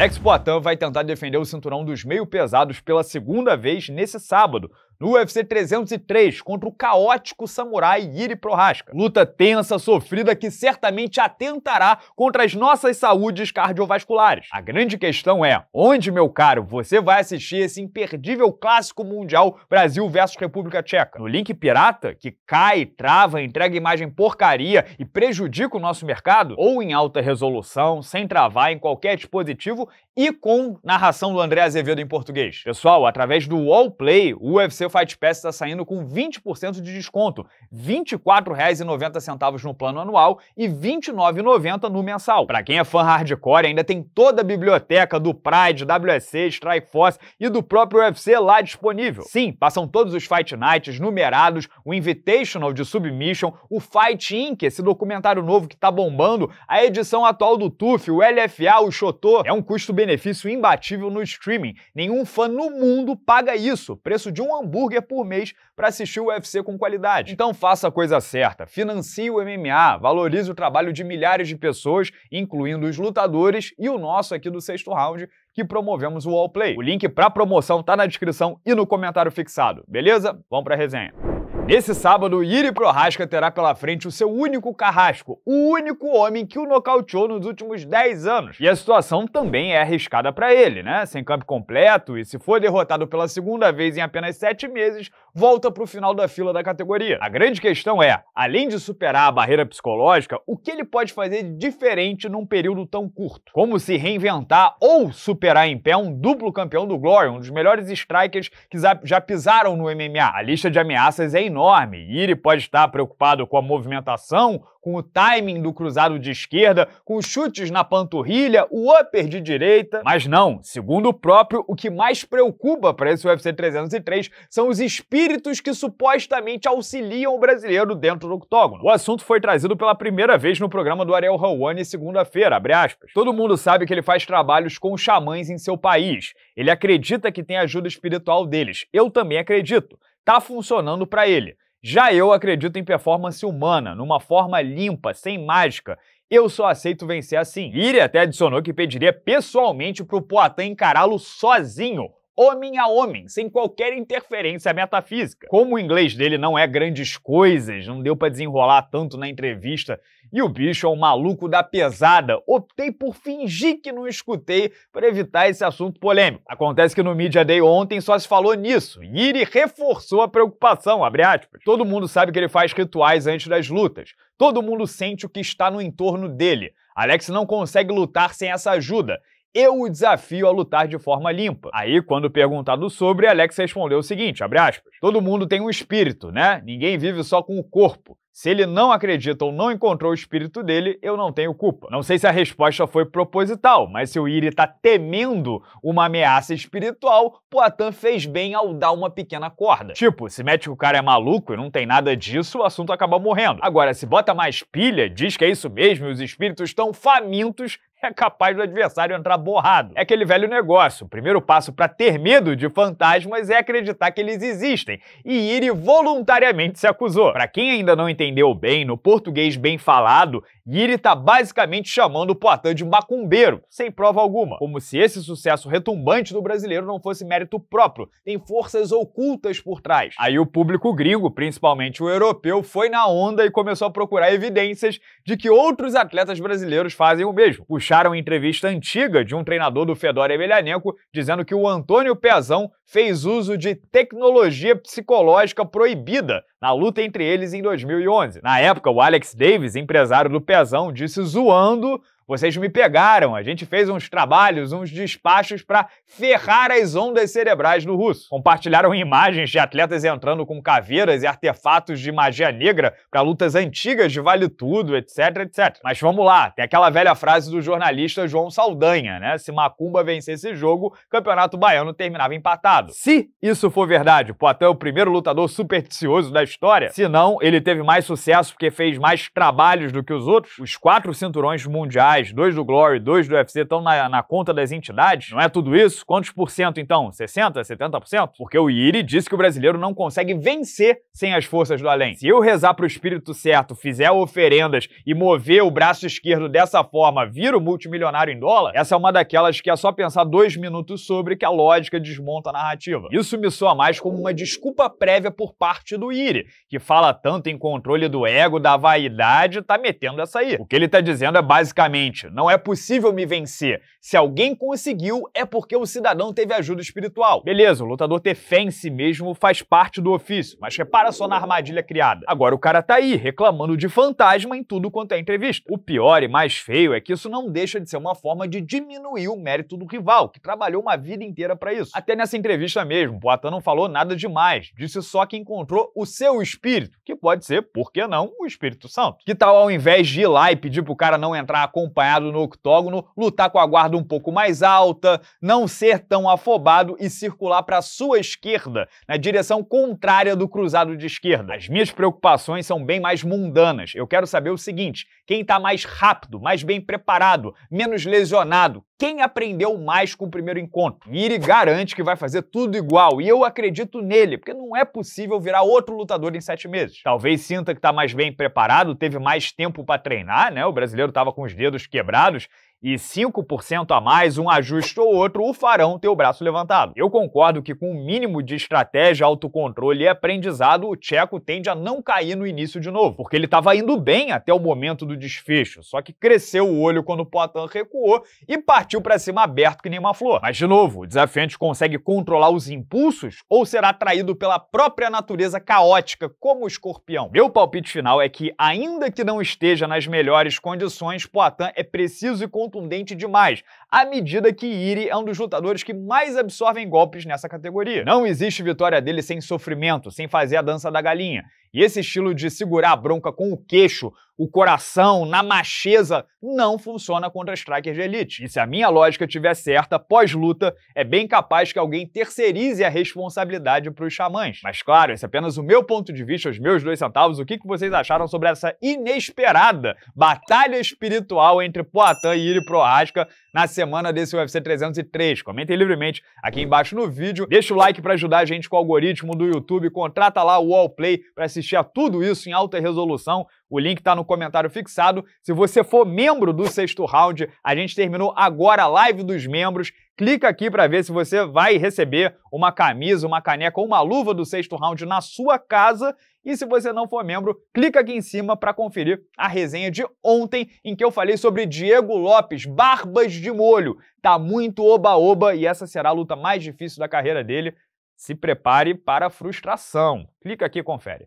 Alex Poitin vai tentar defender o cinturão dos meio pesados pela segunda vez nesse sábado, no UFC 303, contra o caótico samurai Yiri Prohaska. Luta tensa, sofrida, que certamente atentará contra as nossas saúdes cardiovasculares. A grande questão é, onde, meu caro, você vai assistir esse imperdível clássico mundial Brasil versus República Tcheca? No link pirata, que cai, trava, entrega imagem porcaria e prejudica o nosso mercado? Ou em alta resolução, sem travar, em qualquer dispositivo e com narração do André Azevedo em português? Pessoal, através do Wallplay, o UFC Fight Pass está saindo com 20% de desconto, R$ 24,90 no plano anual e R$ 29,90 no mensal. Para quem é fã hardcore, ainda tem toda a biblioteca do Pride, WSC, Strikeforce e do próprio UFC lá disponível. Sim, passam todos os Fight Nights numerados, o Invitational de Submission, o Fight Inc., esse documentário novo que tá bombando, a edição atual do TUF, o LFA, o Chotô. É um custo-benefício imbatível no streaming. Nenhum fã no mundo paga isso. Preço de um hambúrguer hambúrguer por mês para assistir o UFC com qualidade. Então faça a coisa certa, financie o MMA, valorize o trabalho de milhares de pessoas, incluindo os lutadores e o nosso aqui do sexto round, que promovemos o All Play. O link para promoção tá na descrição e no comentário fixado, beleza? Vamos para a resenha. Nesse sábado, Iri Prohaska terá pela frente o seu único carrasco, o único homem que o nocauteou nos últimos 10 anos. E a situação também é arriscada para ele, né? Sem campo completo e se for derrotado pela segunda vez em apenas 7 meses, volta para o final da fila da categoria. A grande questão é, além de superar a barreira psicológica, o que ele pode fazer de diferente num período tão curto? Como se reinventar ou superar em pé um duplo campeão do Glory, um dos melhores strikers que já pisaram no MMA. A lista de ameaças é enorme e ele pode estar preocupado com a movimentação, com o timing do cruzado de esquerda, com chutes na panturrilha, o upper de direita. Mas não, segundo o próprio, o que mais preocupa para esse UFC 303 são os espíritos que supostamente auxiliam o brasileiro dentro do octógono. O assunto foi trazido pela primeira vez no programa do Ariel Helwani segunda-feira, Todo mundo sabe que ele faz trabalhos com xamãs em seu país. Ele acredita que tem ajuda espiritual deles. Eu também acredito. Tá funcionando para ele. Já eu acredito em performance humana, numa forma limpa, sem mágica. Eu só aceito vencer assim. Iri até adicionou que pediria pessoalmente para o Poitin encará-lo sozinho, homem a homem, sem qualquer interferência metafísica. Como o inglês dele não é grandes coisas, não deu para desenrolar tanto na entrevista, e o bicho é um maluco da pesada, optei por fingir que não escutei para evitar esse assunto polêmico. Acontece que no Media Day ontem só se falou nisso, e ele reforçou a preocupação, Todo mundo sabe que ele faz rituais antes das lutas. Todo mundo sente o que está no entorno dele. Alex não consegue lutar sem essa ajuda eu o desafio a lutar de forma limpa. Aí, quando perguntado sobre, Alex respondeu o seguinte, aspas, todo mundo tem um espírito, né? Ninguém vive só com o corpo. Se ele não acredita ou não encontrou o espírito dele, eu não tenho culpa. Não sei se a resposta foi proposital, mas se o Iri está temendo uma ameaça espiritual, Poitin fez bem ao dar uma pequena corda. Tipo, se mete que o cara é maluco e não tem nada disso, o assunto acaba morrendo. Agora, se bota mais pilha, diz que é isso mesmo e os espíritos estão famintos, é capaz do adversário entrar borrado. É aquele velho negócio. O primeiro passo para ter medo de fantasmas é acreditar que eles existem. E Iri voluntariamente se acusou. Para quem ainda não entendeu bem, no português bem falado, e ele está basicamente chamando o Poitin de macumbeiro, sem prova alguma. Como se esse sucesso retumbante do brasileiro não fosse mérito próprio, tem forças ocultas por trás. Aí o público gringo, principalmente o europeu, foi na onda e começou a procurar evidências de que outros atletas brasileiros fazem o mesmo. Puxaram entrevista antiga de um treinador do Fedor Emelianenko dizendo que o Antônio Pezão fez uso de tecnologia psicológica proibida na luta entre eles em 2011. Na época, o Alex Davis, empresário do Pezão, disse zoando vocês me pegaram, a gente fez uns trabalhos, uns despachos para ferrar as ondas cerebrais do russo. Compartilharam imagens de atletas entrando com caveiras e artefatos de magia negra para lutas antigas de vale tudo, etc, etc. Mas vamos lá, tem aquela velha frase do jornalista João Saldanha, né? Se Macumba vencesse esse jogo, Campeonato Baiano terminava empatado. Se isso for verdade, Poitin é o primeiro lutador supersticioso da história, se não, ele teve mais sucesso porque fez mais trabalhos do que os outros. Os quatro cinturões mundiais reais, dois do Glory, dois do UFC estão na, na conta das entidades? Não é tudo isso? Quantos por cento então? 60, 70%? Porque o Iri disse que o brasileiro não consegue vencer sem as forças do além. Se eu rezar pro espírito certo, fizer oferendas e mover o braço esquerdo dessa forma, viro multimilionário em dólar, essa é uma daquelas que é só pensar dois minutos sobre que a lógica desmonta a narrativa. Isso me soa mais como uma desculpa prévia por parte do Iri, que fala tanto em controle do ego, da vaidade, tá metendo essa aí. O que ele tá dizendo é basicamente não é possível me vencer. Se alguém conseguiu, é porque o cidadão teve ajuda espiritual. Beleza, o lutador ter fé em si mesmo faz parte do ofício, mas repara só na armadilha criada. Agora o cara tá aí, reclamando de fantasma em tudo quanto é entrevista. O pior e mais feio é que isso não deixa de ser uma forma de diminuir o mérito do rival, que trabalhou uma vida inteira para isso. Até nessa entrevista mesmo, Boatan não falou nada demais, disse só que encontrou o seu espírito, que pode ser, por que não, o Espírito Santo. Que tal ao invés de ir lá e pedir pro cara não entrar acompanhado acompanhado no octógono, lutar com a guarda um pouco mais alta, não ser tão afobado e circular para a sua esquerda, na direção contrária do cruzado de esquerda. As minhas preocupações são bem mais mundanas. Eu quero saber o seguinte: quem está mais rápido, mais bem preparado, menos lesionado, quem aprendeu mais com o primeiro encontro. E ele garante que vai fazer tudo igual, e eu acredito nele, porque não é possível virar outro lutador em sete meses. Talvez sinta que está mais bem preparado, teve mais tempo para treinar, né? O brasileiro estava com os dedos quebrados e 5% a mais, um ajuste ou outro, o farão ter o braço levantado. Eu concordo que com o um mínimo de estratégia, autocontrole e aprendizado, o Tcheco tende a não cair no início de novo, porque ele estava indo bem até o momento do desfecho, só que cresceu o olho quando o Poitin recuou e partiu partiu para cima aberto que nem uma flor. Mas, de novo, o desafiante consegue controlar os impulsos ou será atraído pela própria natureza caótica, como o escorpião? Meu palpite final é que, ainda que não esteja nas melhores condições, Poitin é preciso e contundente demais, à medida que Iri é um dos lutadores que mais absorvem golpes nessa categoria. Não existe vitória dele sem sofrimento, sem fazer a dança da galinha. E esse estilo de segurar a bronca com o queixo, o coração, na macheza, não funciona contra strikers de elite. E se a minha lógica estiver certa, pós-luta, é bem capaz que alguém terceirize a responsabilidade para os xamãs. Mas claro, esse é apenas o meu ponto de vista, os meus dois centavos. O que, que vocês acharam sobre essa inesperada batalha espiritual entre Poatan e Iri Proasca na semana desse UFC 303? Comentem livremente aqui embaixo no vídeo. Deixa o like para ajudar a gente com o algoritmo do YouTube. Contrata lá o Wallplay para se assistir a tudo isso em alta resolução. O link está no comentário fixado. Se você for membro do sexto round, a gente terminou agora a live dos membros. Clica aqui para ver se você vai receber uma camisa, uma caneca ou uma luva do sexto round na sua casa. E se você não for membro, clica aqui em cima para conferir a resenha de ontem em que eu falei sobre Diego Lopes, barbas de molho. Tá muito oba-oba e essa será a luta mais difícil da carreira dele. Se prepare para a frustração. Clica aqui e confere.